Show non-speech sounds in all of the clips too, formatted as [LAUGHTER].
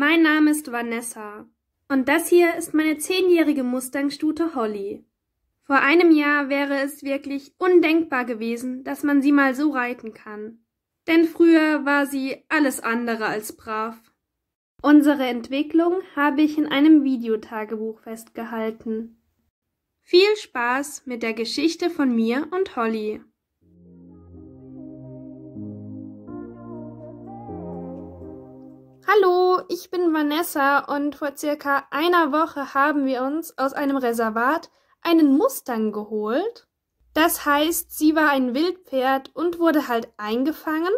Mein Name ist Vanessa und das hier ist meine zehnjährige Mustangstute Holly. Vor einem Jahr wäre es wirklich undenkbar gewesen, dass man sie mal so reiten kann. Denn früher war sie alles andere als brav. Unsere Entwicklung habe ich in einem Videotagebuch festgehalten. Viel Spaß mit der Geschichte von mir und Holly. Hallo, ich bin Vanessa und vor circa einer Woche haben wir uns aus einem Reservat einen Mustang geholt. Das heißt, sie war ein Wildpferd und wurde halt eingefangen.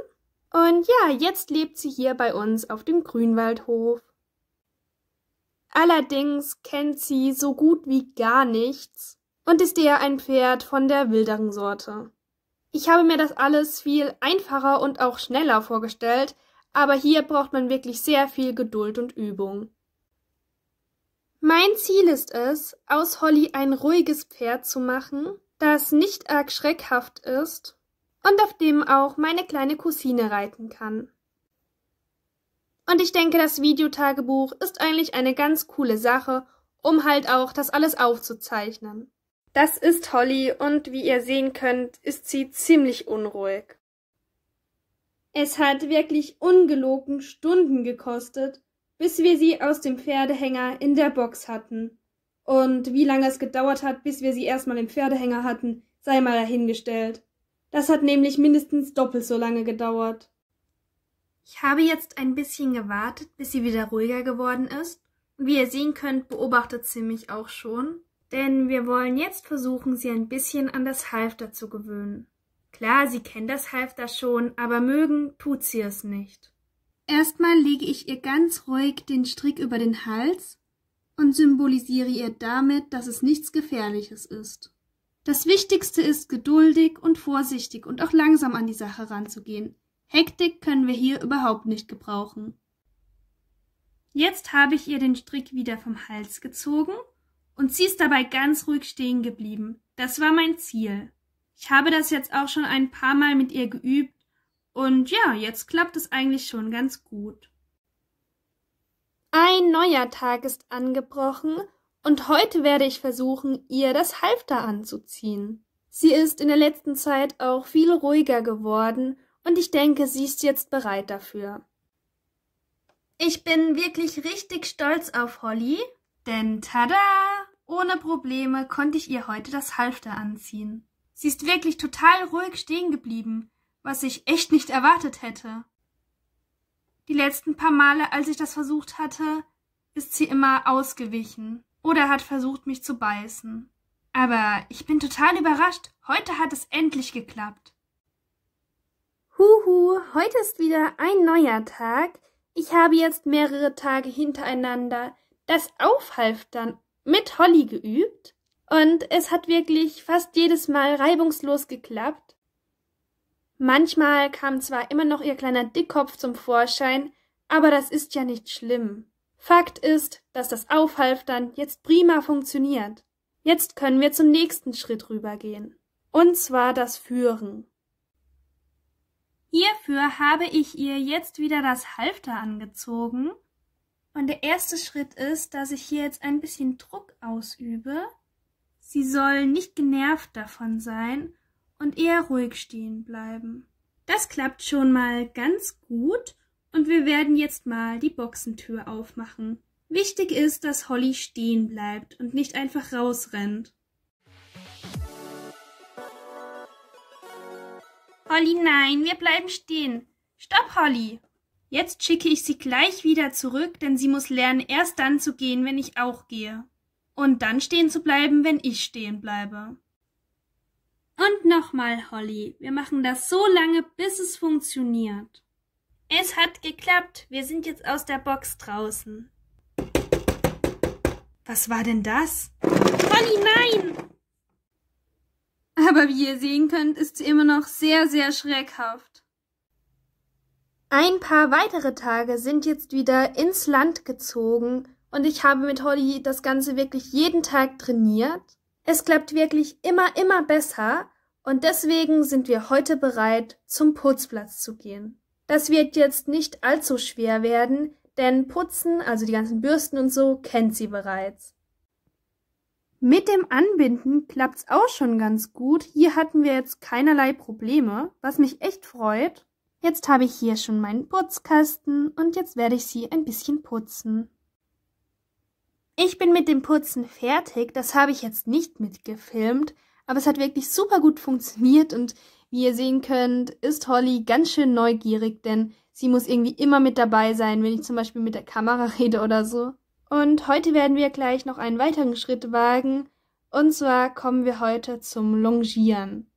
Und ja, jetzt lebt sie hier bei uns auf dem Grünwaldhof. Allerdings kennt sie so gut wie gar nichts und ist eher ein Pferd von der wilderen Sorte. Ich habe mir das alles viel einfacher und auch schneller vorgestellt, aber hier braucht man wirklich sehr viel Geduld und Übung. Mein Ziel ist es, aus Holly ein ruhiges Pferd zu machen, das nicht arg schreckhaft ist und auf dem auch meine kleine Cousine reiten kann. Und ich denke, das Videotagebuch ist eigentlich eine ganz coole Sache, um halt auch das alles aufzuzeichnen. Das ist Holly und wie ihr sehen könnt, ist sie ziemlich unruhig. Es hat wirklich ungelogen Stunden gekostet, bis wir sie aus dem Pferdehänger in der Box hatten. Und wie lange es gedauert hat, bis wir sie erstmal im Pferdehänger hatten, sei mal dahingestellt. Das hat nämlich mindestens doppelt so lange gedauert. Ich habe jetzt ein bisschen gewartet, bis sie wieder ruhiger geworden ist. Und wie ihr sehen könnt, beobachtet sie mich auch schon. Denn wir wollen jetzt versuchen, sie ein bisschen an das Halfter zu gewöhnen. Klar, sie kennt das Halfter schon, aber mögen tut sie es nicht. Erstmal lege ich ihr ganz ruhig den Strick über den Hals und symbolisiere ihr damit, dass es nichts Gefährliches ist. Das Wichtigste ist, geduldig und vorsichtig und auch langsam an die Sache ranzugehen. Hektik können wir hier überhaupt nicht gebrauchen. Jetzt habe ich ihr den Strick wieder vom Hals gezogen und sie ist dabei ganz ruhig stehen geblieben. Das war mein Ziel. Ich habe das jetzt auch schon ein paar Mal mit ihr geübt und ja, jetzt klappt es eigentlich schon ganz gut. Ein neuer Tag ist angebrochen und heute werde ich versuchen, ihr das Halfter anzuziehen. Sie ist in der letzten Zeit auch viel ruhiger geworden und ich denke, sie ist jetzt bereit dafür. Ich bin wirklich richtig stolz auf Holly, denn tada! Ohne Probleme konnte ich ihr heute das Halfter anziehen. Sie ist wirklich total ruhig stehen geblieben, was ich echt nicht erwartet hätte. Die letzten paar Male, als ich das versucht hatte, ist sie immer ausgewichen oder hat versucht, mich zu beißen. Aber ich bin total überrascht. Heute hat es endlich geklappt. Huhu, heute ist wieder ein neuer Tag. Ich habe jetzt mehrere Tage hintereinander das Aufhalftern mit Holly geübt und es hat wirklich fast jedes Mal reibungslos geklappt. Manchmal kam zwar immer noch ihr kleiner Dickkopf zum Vorschein, aber das ist ja nicht schlimm. Fakt ist, dass das Aufhalftern jetzt prima funktioniert. Jetzt können wir zum nächsten Schritt rübergehen. Und zwar das Führen. Hierfür habe ich ihr jetzt wieder das Halfter angezogen. Und der erste Schritt ist, dass ich hier jetzt ein bisschen Druck ausübe Sie sollen nicht genervt davon sein und eher ruhig stehen bleiben. Das klappt schon mal ganz gut und wir werden jetzt mal die Boxentür aufmachen. Wichtig ist, dass Holly stehen bleibt und nicht einfach rausrennt. Holly, nein, wir bleiben stehen. Stopp, Holly. Jetzt schicke ich sie gleich wieder zurück, denn sie muss lernen, erst dann zu gehen, wenn ich auch gehe und dann stehen zu bleiben, wenn ich stehen bleibe. Und nochmal, Holly, wir machen das so lange, bis es funktioniert. Es hat geklappt. Wir sind jetzt aus der Box draußen. Was war denn das? Holly, nein! Aber wie ihr sehen könnt, ist sie immer noch sehr, sehr schreckhaft. Ein paar weitere Tage sind jetzt wieder ins Land gezogen und ich habe mit Holly das Ganze wirklich jeden Tag trainiert. Es klappt wirklich immer, immer besser und deswegen sind wir heute bereit, zum Putzplatz zu gehen. Das wird jetzt nicht allzu schwer werden, denn Putzen, also die ganzen Bürsten und so, kennt sie bereits. Mit dem Anbinden klappt's auch schon ganz gut. Hier hatten wir jetzt keinerlei Probleme, was mich echt freut. Jetzt habe ich hier schon meinen Putzkasten und jetzt werde ich sie ein bisschen putzen. Ich bin mit dem Putzen fertig. Das habe ich jetzt nicht mitgefilmt, aber es hat wirklich super gut funktioniert und wie ihr sehen könnt, ist Holly ganz schön neugierig, denn sie muss irgendwie immer mit dabei sein, wenn ich zum Beispiel mit der Kamera [LAUGHS] rede oder so. Und heute werden wir gleich noch einen weiteren Schritt wagen. Und zwar kommen wir heute zum Longieren.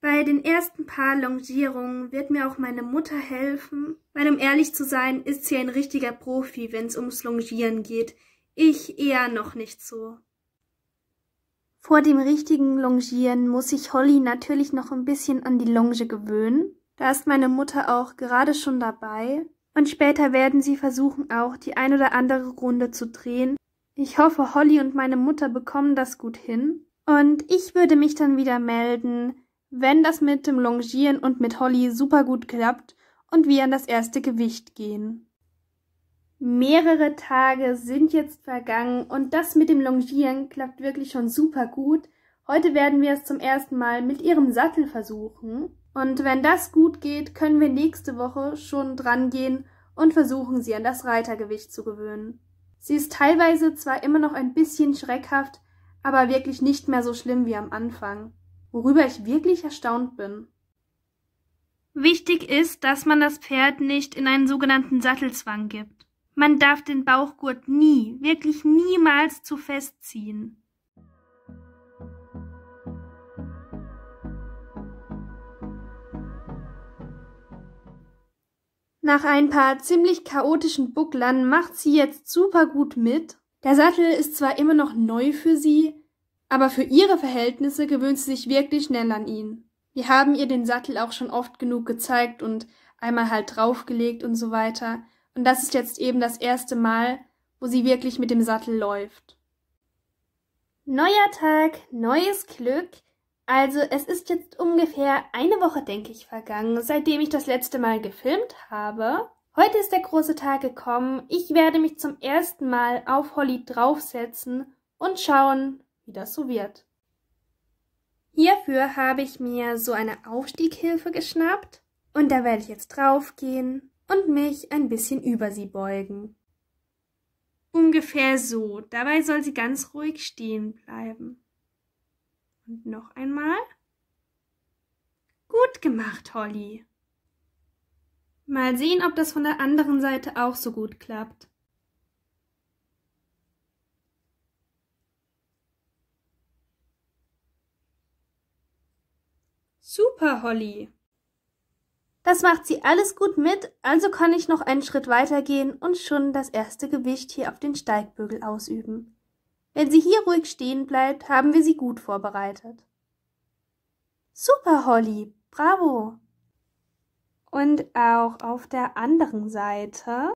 Bei den ersten paar Longierungen wird mir auch meine Mutter helfen, weil um ehrlich zu sein, ist sie ein richtiger Profi, wenn es ums Longieren geht. Ich eher noch nicht so. Vor dem richtigen Longieren muss ich Holly natürlich noch ein bisschen an die Longe gewöhnen. Da ist meine Mutter auch gerade schon dabei. Und später werden sie versuchen, auch die ein oder andere Runde zu drehen. Ich hoffe, Holly und meine Mutter bekommen das gut hin. Und ich würde mich dann wieder melden, wenn das mit dem Longieren und mit Holly super gut klappt und wir an das erste Gewicht gehen. Mehrere Tage sind jetzt vergangen und das mit dem Longieren klappt wirklich schon super gut. Heute werden wir es zum ersten Mal mit ihrem Sattel versuchen. Und wenn das gut geht, können wir nächste Woche schon dran gehen und versuchen, sie an das Reitergewicht zu gewöhnen. Sie ist teilweise zwar immer noch ein bisschen schreckhaft, aber wirklich nicht mehr so schlimm wie am Anfang worüber ich wirklich erstaunt bin. Wichtig ist, dass man das Pferd nicht in einen sogenannten Sattelzwang gibt. Man darf den Bauchgurt nie, wirklich niemals zu fest ziehen. Nach ein paar ziemlich chaotischen Bucklern macht sie jetzt super gut mit. Der Sattel ist zwar immer noch neu für sie, aber für ihre Verhältnisse gewöhnt sie sich wirklich schnell an ihn. Wir haben ihr den Sattel auch schon oft genug gezeigt und einmal halt draufgelegt und so weiter. Und das ist jetzt eben das erste Mal, wo sie wirklich mit dem Sattel läuft. Neuer Tag, neues Glück. Also es ist jetzt ungefähr eine Woche, denke ich, vergangen, seitdem ich das letzte Mal gefilmt habe. Heute ist der große Tag gekommen. Ich werde mich zum ersten Mal auf Holly draufsetzen und schauen, wie das so wird. Hierfür habe ich mir so eine Aufstieghilfe geschnappt und da werde ich jetzt draufgehen und mich ein bisschen über sie beugen. Ungefähr so. Dabei soll sie ganz ruhig stehen bleiben. Und noch einmal. Gut gemacht, Holly. Mal sehen, ob das von der anderen Seite auch so gut klappt. Super, Holly. Das macht sie alles gut mit, also kann ich noch einen Schritt weitergehen und schon das erste Gewicht hier auf den Steigbügel ausüben. Wenn sie hier ruhig stehen bleibt, haben wir sie gut vorbereitet. Super, Holly. Bravo. Und auch auf der anderen Seite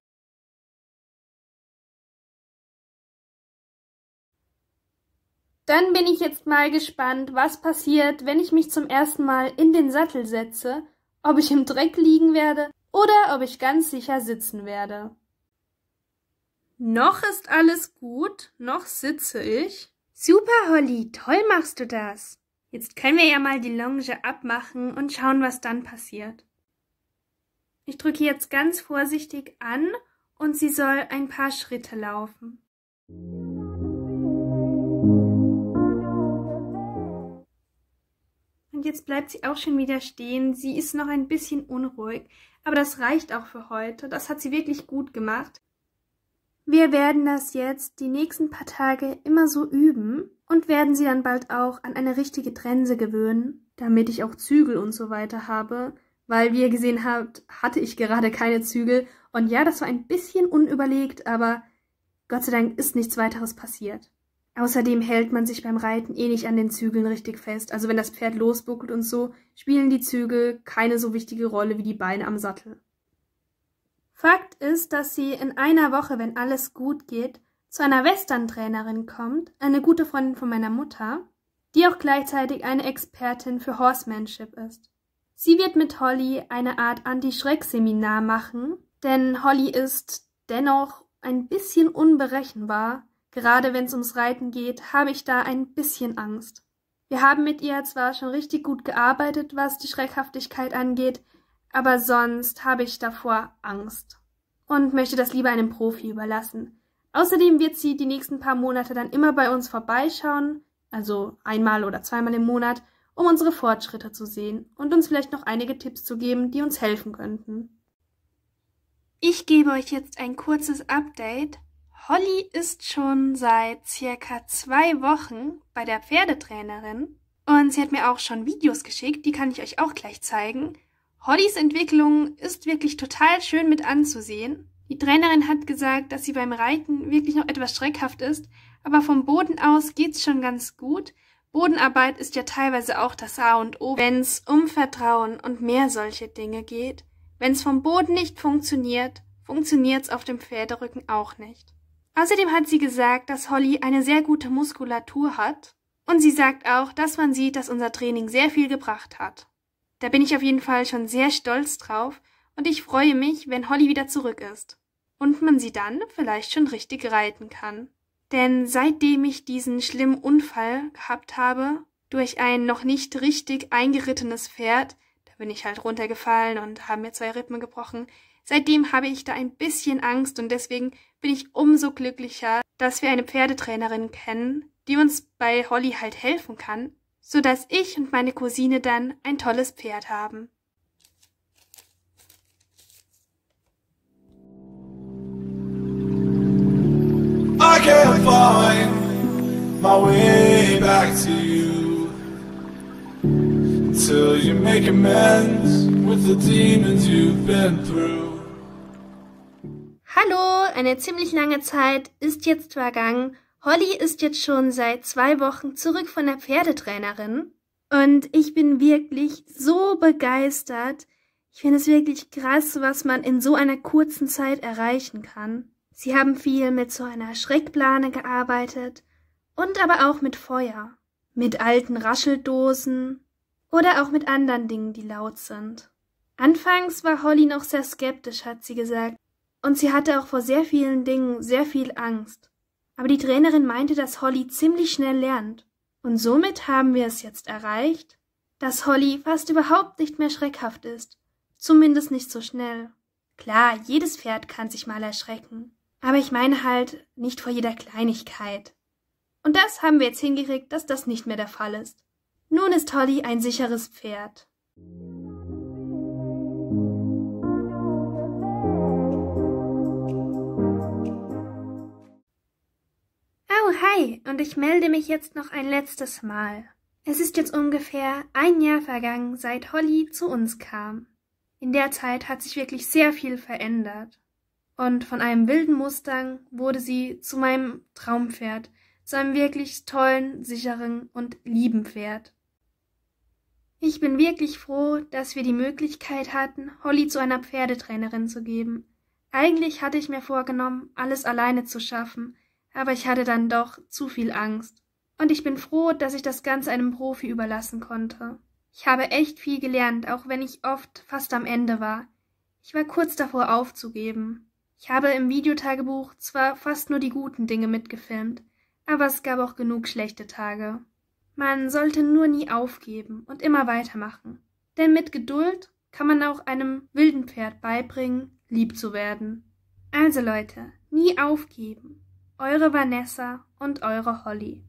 Dann bin ich jetzt mal gespannt, was passiert, wenn ich mich zum ersten Mal in den Sattel setze, ob ich im Dreck liegen werde oder ob ich ganz sicher sitzen werde. Noch ist alles gut, noch sitze ich. Super, Holly, toll machst du das. Jetzt können wir ja mal die Longe abmachen und schauen, was dann passiert. Ich drücke jetzt ganz vorsichtig an und sie soll ein paar Schritte laufen. jetzt bleibt sie auch schon wieder stehen. Sie ist noch ein bisschen unruhig, aber das reicht auch für heute. Das hat sie wirklich gut gemacht. Wir werden das jetzt die nächsten paar Tage immer so üben und werden sie dann bald auch an eine richtige Trense gewöhnen, damit ich auch Zügel und so weiter habe, weil wie ihr gesehen habt, hatte ich gerade keine Zügel und ja, das war ein bisschen unüberlegt, aber Gott sei Dank ist nichts weiteres passiert. Außerdem hält man sich beim Reiten eh nicht an den Zügeln richtig fest. Also wenn das Pferd losbuckelt und so, spielen die Zügel keine so wichtige Rolle wie die Beine am Sattel. Fakt ist, dass sie in einer Woche, wenn alles gut geht, zu einer Western-Trainerin kommt, eine gute Freundin von meiner Mutter, die auch gleichzeitig eine Expertin für Horsemanship ist. Sie wird mit Holly eine Art Anti-Schreck-Seminar machen, denn Holly ist dennoch ein bisschen unberechenbar Gerade wenn es ums Reiten geht, habe ich da ein bisschen Angst. Wir haben mit ihr zwar schon richtig gut gearbeitet, was die Schreckhaftigkeit angeht, aber sonst habe ich davor Angst und möchte das lieber einem Profi überlassen. Außerdem wird sie die nächsten paar Monate dann immer bei uns vorbeischauen, also einmal oder zweimal im Monat, um unsere Fortschritte zu sehen und uns vielleicht noch einige Tipps zu geben, die uns helfen könnten. Ich gebe euch jetzt ein kurzes Update Holly ist schon seit circa zwei Wochen bei der Pferdetrainerin und sie hat mir auch schon Videos geschickt, die kann ich euch auch gleich zeigen. Hollys Entwicklung ist wirklich total schön mit anzusehen. Die Trainerin hat gesagt, dass sie beim Reiten wirklich noch etwas schreckhaft ist, aber vom Boden aus geht's schon ganz gut. Bodenarbeit ist ja teilweise auch das A und O, wenn's um Vertrauen und mehr solche Dinge geht. Wenn's vom Boden nicht funktioniert, funktioniert's auf dem Pferderücken auch nicht. Außerdem hat sie gesagt, dass Holly eine sehr gute Muskulatur hat und sie sagt auch, dass man sieht, dass unser Training sehr viel gebracht hat. Da bin ich auf jeden Fall schon sehr stolz drauf und ich freue mich, wenn Holly wieder zurück ist und man sie dann vielleicht schon richtig reiten kann. Denn seitdem ich diesen schlimmen Unfall gehabt habe, durch ein noch nicht richtig eingerittenes Pferd, da bin ich halt runtergefallen und habe mir zwei Rippen gebrochen, Seitdem habe ich da ein bisschen Angst und deswegen bin ich umso glücklicher, dass wir eine Pferdetrainerin kennen, die uns bei Holly halt helfen kann, so dass ich und meine Cousine dann ein tolles Pferd haben. I can't find my way back to you Till you make amends with the demons you've been through. Hallo, eine ziemlich lange Zeit ist jetzt vergangen. Holly ist jetzt schon seit zwei Wochen zurück von der Pferdetrainerin und ich bin wirklich so begeistert. Ich finde es wirklich krass, was man in so einer kurzen Zeit erreichen kann. Sie haben viel mit so einer Schreckplane gearbeitet und aber auch mit Feuer, mit alten Rascheldosen oder auch mit anderen Dingen, die laut sind. Anfangs war Holly noch sehr skeptisch, hat sie gesagt, und sie hatte auch vor sehr vielen Dingen sehr viel Angst. Aber die Trainerin meinte, dass Holly ziemlich schnell lernt. Und somit haben wir es jetzt erreicht, dass Holly fast überhaupt nicht mehr schreckhaft ist. Zumindest nicht so schnell. Klar, jedes Pferd kann sich mal erschrecken. Aber ich meine halt nicht vor jeder Kleinigkeit. Und das haben wir jetzt hingekriegt, dass das nicht mehr der Fall ist. Nun ist Holly ein sicheres Pferd. hi, und ich melde mich jetzt noch ein letztes Mal. Es ist jetzt ungefähr ein Jahr vergangen, seit Holly zu uns kam. In der Zeit hat sich wirklich sehr viel verändert. Und von einem wilden Mustang wurde sie zu meinem Traumpferd, zu einem wirklich tollen, sicheren und lieben Pferd. Ich bin wirklich froh, dass wir die Möglichkeit hatten, Holly zu einer Pferdetrainerin zu geben. Eigentlich hatte ich mir vorgenommen, alles alleine zu schaffen, aber ich hatte dann doch zu viel Angst. Und ich bin froh, dass ich das Ganze einem Profi überlassen konnte. Ich habe echt viel gelernt, auch wenn ich oft fast am Ende war. Ich war kurz davor aufzugeben. Ich habe im Videotagebuch zwar fast nur die guten Dinge mitgefilmt, aber es gab auch genug schlechte Tage. Man sollte nur nie aufgeben und immer weitermachen. Denn mit Geduld kann man auch einem wilden Pferd beibringen, lieb zu werden. Also Leute, nie aufgeben. Eure Vanessa und eure Holly.